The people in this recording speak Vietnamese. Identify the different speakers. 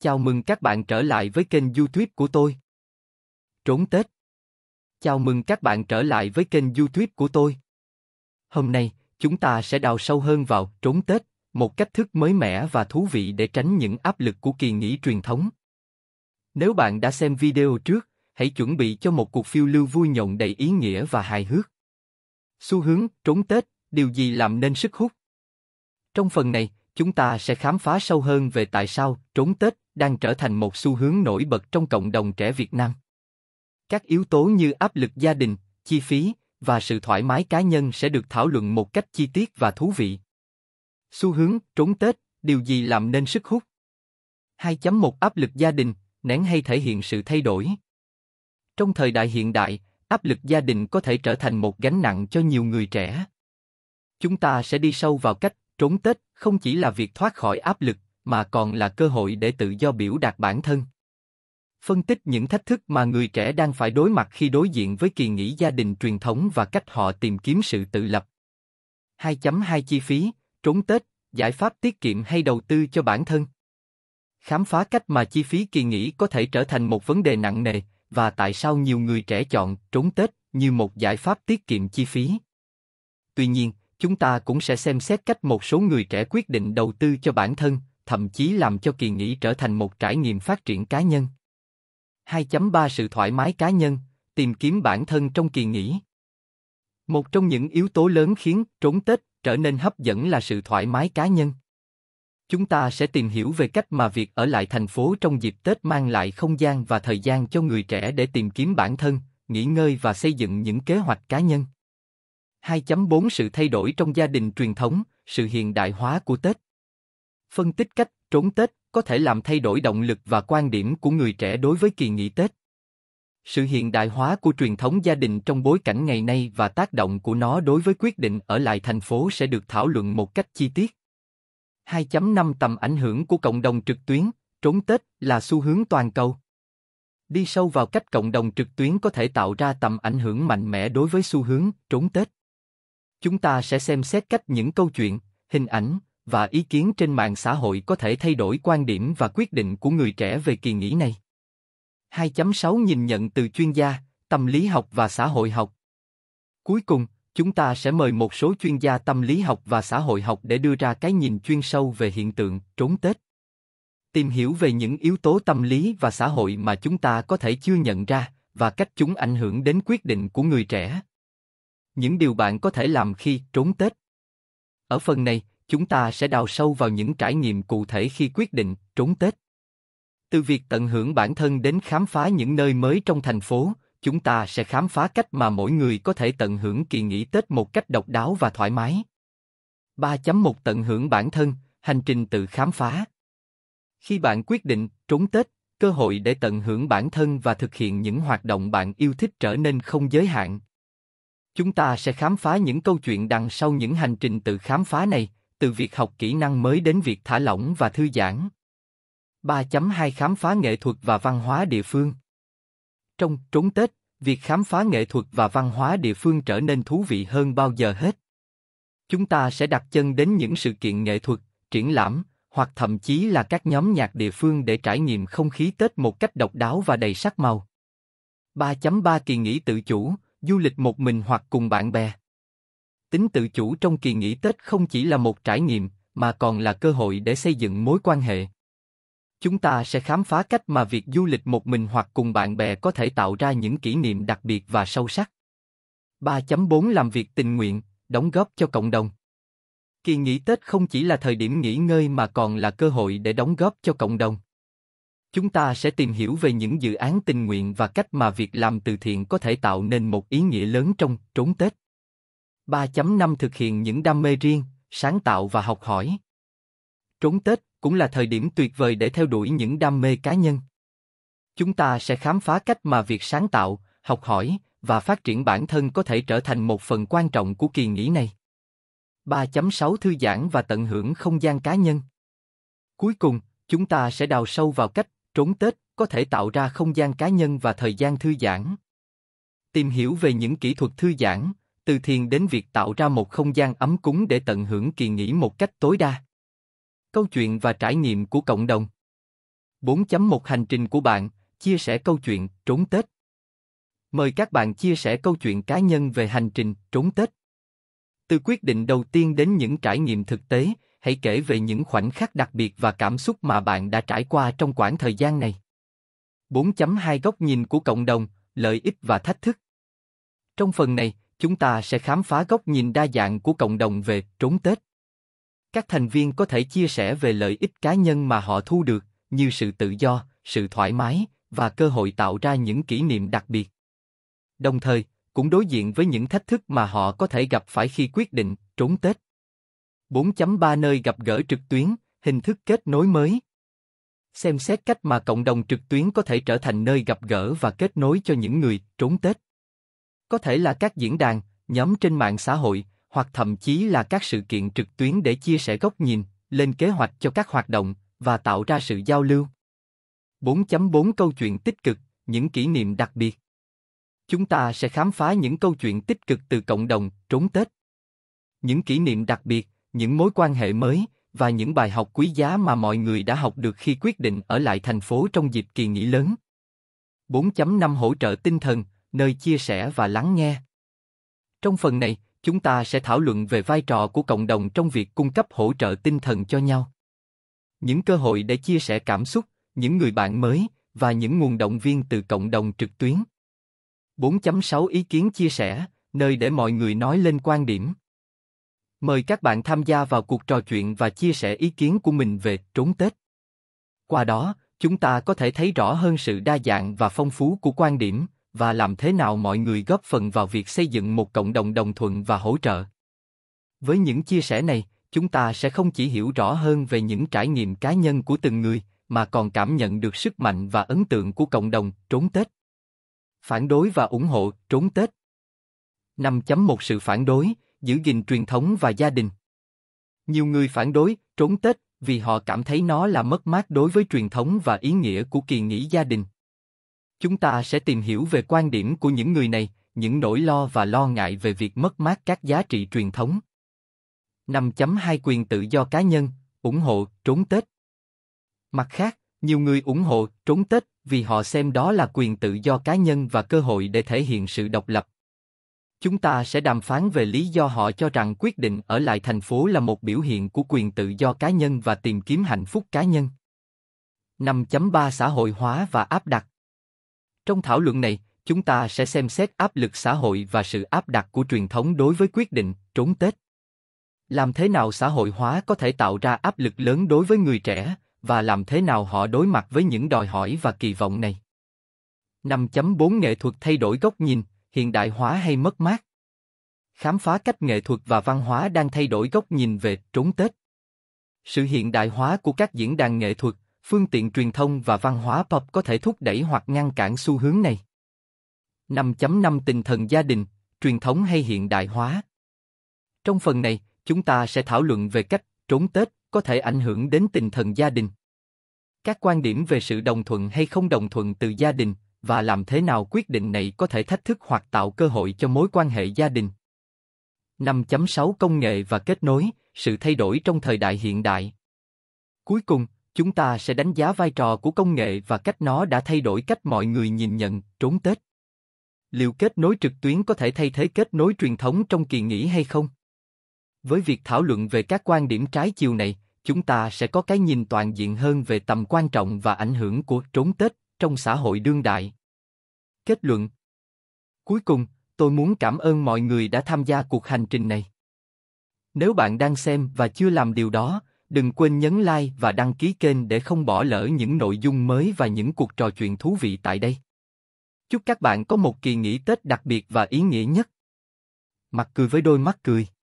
Speaker 1: Chào mừng các bạn trở lại với kênh YouTube của tôi. Trốn Tết. Chào mừng các bạn trở lại với kênh YouTube của tôi. Hôm nay, chúng ta sẽ đào sâu hơn vào Trốn Tết, một cách thức mới mẻ và thú vị để tránh những áp lực của kỳ nghỉ truyền thống. Nếu bạn đã xem video trước, hãy chuẩn bị cho một cuộc phiêu lưu vui nhộn đầy ý nghĩa và hài hước. Xu hướng Trốn Tết, điều gì làm nên sức hút? Trong phần này, chúng ta sẽ khám phá sâu hơn về tại sao Trốn Tết đang trở thành một xu hướng nổi bật trong cộng đồng trẻ Việt Nam. Các yếu tố như áp lực gia đình, chi phí và sự thoải mái cá nhân sẽ được thảo luận một cách chi tiết và thú vị. Xu hướng trốn Tết, điều gì làm nên sức hút? 2.1 Áp lực gia đình, nén hay thể hiện sự thay đổi? Trong thời đại hiện đại, áp lực gia đình có thể trở thành một gánh nặng cho nhiều người trẻ. Chúng ta sẽ đi sâu vào cách trốn Tết không chỉ là việc thoát khỏi áp lực mà còn là cơ hội để tự do biểu đạt bản thân. Phân tích những thách thức mà người trẻ đang phải đối mặt khi đối diện với kỳ nghỉ gia đình truyền thống và cách họ tìm kiếm sự tự lập. 2.2 Chi phí, trốn Tết, giải pháp tiết kiệm hay đầu tư cho bản thân? Khám phá cách mà chi phí kỳ nghỉ có thể trở thành một vấn đề nặng nề và tại sao nhiều người trẻ chọn trốn Tết như một giải pháp tiết kiệm chi phí. Tuy nhiên, chúng ta cũng sẽ xem xét cách một số người trẻ quyết định đầu tư cho bản thân thậm chí làm cho kỳ nghỉ trở thành một trải nghiệm phát triển cá nhân. 2.3 Sự thoải mái cá nhân, tìm kiếm bản thân trong kỳ nghỉ. Một trong những yếu tố lớn khiến trốn Tết trở nên hấp dẫn là sự thoải mái cá nhân. Chúng ta sẽ tìm hiểu về cách mà việc ở lại thành phố trong dịp Tết mang lại không gian và thời gian cho người trẻ để tìm kiếm bản thân, nghỉ ngơi và xây dựng những kế hoạch cá nhân. 2.4 Sự thay đổi trong gia đình truyền thống, sự hiện đại hóa của Tết phân tích cách trốn Tết có thể làm thay đổi động lực và quan điểm của người trẻ đối với kỳ nghỉ Tết. Sự hiện đại hóa của truyền thống gia đình trong bối cảnh ngày nay và tác động của nó đối với quyết định ở lại thành phố sẽ được thảo luận một cách chi tiết. 2.5 tầm ảnh hưởng của cộng đồng trực tuyến, trốn Tết là xu hướng toàn cầu. Đi sâu vào cách cộng đồng trực tuyến có thể tạo ra tầm ảnh hưởng mạnh mẽ đối với xu hướng trốn Tết. Chúng ta sẽ xem xét cách những câu chuyện, hình ảnh, và ý kiến trên mạng xã hội có thể thay đổi quan điểm và quyết định của người trẻ về kỳ nghỉ này. 2.6 nhìn nhận từ chuyên gia, tâm lý học và xã hội học. Cuối cùng, chúng ta sẽ mời một số chuyên gia tâm lý học và xã hội học để đưa ra cái nhìn chuyên sâu về hiện tượng trốn Tết. Tìm hiểu về những yếu tố tâm lý và xã hội mà chúng ta có thể chưa nhận ra và cách chúng ảnh hưởng đến quyết định của người trẻ. Những điều bạn có thể làm khi trốn Tết. Ở phần này, chúng ta sẽ đào sâu vào những trải nghiệm cụ thể khi quyết định trốn Tết. Từ việc tận hưởng bản thân đến khám phá những nơi mới trong thành phố, chúng ta sẽ khám phá cách mà mỗi người có thể tận hưởng kỳ nghỉ Tết một cách độc đáo và thoải mái. 3.1 Tận hưởng bản thân, hành trình tự khám phá. Khi bạn quyết định trốn Tết, cơ hội để tận hưởng bản thân và thực hiện những hoạt động bạn yêu thích trở nên không giới hạn. Chúng ta sẽ khám phá những câu chuyện đằng sau những hành trình tự khám phá này, từ việc học kỹ năng mới đến việc thả lỏng và thư giãn. 3.2 Khám phá nghệ thuật và văn hóa địa phương Trong trốn Tết, việc khám phá nghệ thuật và văn hóa địa phương trở nên thú vị hơn bao giờ hết. Chúng ta sẽ đặt chân đến những sự kiện nghệ thuật, triển lãm, hoặc thậm chí là các nhóm nhạc địa phương để trải nghiệm không khí Tết một cách độc đáo và đầy sắc màu. 3.3 Kỳ nghỉ tự chủ, du lịch một mình hoặc cùng bạn bè tính tự chủ trong kỳ nghỉ Tết không chỉ là một trải nghiệm, mà còn là cơ hội để xây dựng mối quan hệ. Chúng ta sẽ khám phá cách mà việc du lịch một mình hoặc cùng bạn bè có thể tạo ra những kỷ niệm đặc biệt và sâu sắc. 3.4 Làm việc tình nguyện, đóng góp cho cộng đồng. Kỳ nghỉ Tết không chỉ là thời điểm nghỉ ngơi mà còn là cơ hội để đóng góp cho cộng đồng. Chúng ta sẽ tìm hiểu về những dự án tình nguyện và cách mà việc làm từ thiện có thể tạo nên một ý nghĩa lớn trong trốn Tết. 3.5 thực hiện những đam mê riêng, sáng tạo và học hỏi. Trốn Tết cũng là thời điểm tuyệt vời để theo đuổi những đam mê cá nhân. Chúng ta sẽ khám phá cách mà việc sáng tạo, học hỏi và phát triển bản thân có thể trở thành một phần quan trọng của kỳ nghỉ này. 3.6 Thư giãn và tận hưởng không gian cá nhân Cuối cùng, chúng ta sẽ đào sâu vào cách trốn Tết có thể tạo ra không gian cá nhân và thời gian thư giãn. Tìm hiểu về những kỹ thuật thư giãn, từ thiền đến việc tạo ra một không gian ấm cúng để tận hưởng kỳ nghỉ một cách tối đa. Câu chuyện và trải nghiệm của cộng đồng 4.1 Hành trình của bạn, chia sẻ câu chuyện, trốn Tết Mời các bạn chia sẻ câu chuyện cá nhân về hành trình, trốn Tết. Từ quyết định đầu tiên đến những trải nghiệm thực tế, hãy kể về những khoảnh khắc đặc biệt và cảm xúc mà bạn đã trải qua trong khoảng thời gian này. 4.2 Góc nhìn của cộng đồng, lợi ích và thách thức Trong phần này, chúng ta sẽ khám phá góc nhìn đa dạng của cộng đồng về trốn Tết. Các thành viên có thể chia sẻ về lợi ích cá nhân mà họ thu được, như sự tự do, sự thoải mái và cơ hội tạo ra những kỷ niệm đặc biệt. Đồng thời, cũng đối diện với những thách thức mà họ có thể gặp phải khi quyết định trốn Tết. 4.3 nơi gặp gỡ trực tuyến, hình thức kết nối mới. Xem xét cách mà cộng đồng trực tuyến có thể trở thành nơi gặp gỡ và kết nối cho những người trốn Tết có thể là các diễn đàn, nhóm trên mạng xã hội, hoặc thậm chí là các sự kiện trực tuyến để chia sẻ góc nhìn, lên kế hoạch cho các hoạt động và tạo ra sự giao lưu. 4.4 câu chuyện tích cực, những kỷ niệm đặc biệt. Chúng ta sẽ khám phá những câu chuyện tích cực từ cộng đồng trốn Tết. Những kỷ niệm đặc biệt, những mối quan hệ mới và những bài học quý giá mà mọi người đã học được khi quyết định ở lại thành phố trong dịp kỳ nghỉ lớn. 4.5 hỗ trợ tinh thần, nơi chia sẻ và lắng nghe. Trong phần này, chúng ta sẽ thảo luận về vai trò của cộng đồng trong việc cung cấp hỗ trợ tinh thần cho nhau. Những cơ hội để chia sẻ cảm xúc, những người bạn mới và những nguồn động viên từ cộng đồng trực tuyến. 4.6 ý kiến chia sẻ, nơi để mọi người nói lên quan điểm. Mời các bạn tham gia vào cuộc trò chuyện và chia sẻ ý kiến của mình về trốn Tết. Qua đó, chúng ta có thể thấy rõ hơn sự đa dạng và phong phú của quan điểm, và làm thế nào mọi người góp phần vào việc xây dựng một cộng đồng đồng thuận và hỗ trợ. Với những chia sẻ này, chúng ta sẽ không chỉ hiểu rõ hơn về những trải nghiệm cá nhân của từng người, mà còn cảm nhận được sức mạnh và ấn tượng của cộng đồng trốn Tết. Phản đối và ủng hộ trốn Tết. 5.1 Sự phản đối, giữ gìn truyền thống và gia đình. Nhiều người phản đối trốn Tết vì họ cảm thấy nó là mất mát đối với truyền thống và ý nghĩa của kỳ nghỉ gia đình. Chúng ta sẽ tìm hiểu về quan điểm của những người này, những nỗi lo và lo ngại về việc mất mát các giá trị truyền thống. 5.2 Quyền tự do cá nhân, ủng hộ, trốn Tết Mặt khác, nhiều người ủng hộ, trốn Tết vì họ xem đó là quyền tự do cá nhân và cơ hội để thể hiện sự độc lập. Chúng ta sẽ đàm phán về lý do họ cho rằng quyết định ở lại thành phố là một biểu hiện của quyền tự do cá nhân và tìm kiếm hạnh phúc cá nhân. 5.3 Xã hội hóa và áp đặt trong thảo luận này, chúng ta sẽ xem xét áp lực xã hội và sự áp đặt của truyền thống đối với quyết định trốn Tết. Làm thế nào xã hội hóa có thể tạo ra áp lực lớn đối với người trẻ và làm thế nào họ đối mặt với những đòi hỏi và kỳ vọng này? 5.4 Nghệ thuật thay đổi góc nhìn, hiện đại hóa hay mất mát? Khám phá cách nghệ thuật và văn hóa đang thay đổi góc nhìn về trốn Tết. Sự hiện đại hóa của các diễn đàn nghệ thuật, phương tiện truyền thông và văn hóa pop có thể thúc đẩy hoặc ngăn cản xu hướng này. 5.5 Tình thần gia đình, truyền thống hay hiện đại hóa Trong phần này, chúng ta sẽ thảo luận về cách trốn Tết có thể ảnh hưởng đến tình thần gia đình. Các quan điểm về sự đồng thuận hay không đồng thuận từ gia đình và làm thế nào quyết định này có thể thách thức hoặc tạo cơ hội cho mối quan hệ gia đình. 5.6 Công nghệ và kết nối, sự thay đổi trong thời đại hiện đại. Cuối cùng, chúng ta sẽ đánh giá vai trò của công nghệ và cách nó đã thay đổi cách mọi người nhìn nhận, trốn Tết. Liệu kết nối trực tuyến có thể thay thế kết nối truyền thống trong kỳ nghỉ hay không? Với việc thảo luận về các quan điểm trái chiều này, chúng ta sẽ có cái nhìn toàn diện hơn về tầm quan trọng và ảnh hưởng của trốn Tết trong xã hội đương đại. Kết luận Cuối cùng, tôi muốn cảm ơn mọi người đã tham gia cuộc hành trình này. Nếu bạn đang xem và chưa làm điều đó, Đừng quên nhấn like và đăng ký kênh để không bỏ lỡ những nội dung mới và những cuộc trò chuyện thú vị tại đây. Chúc các bạn có một kỳ nghỉ Tết đặc biệt và ý nghĩa nhất. Mặt cười với đôi mắt cười.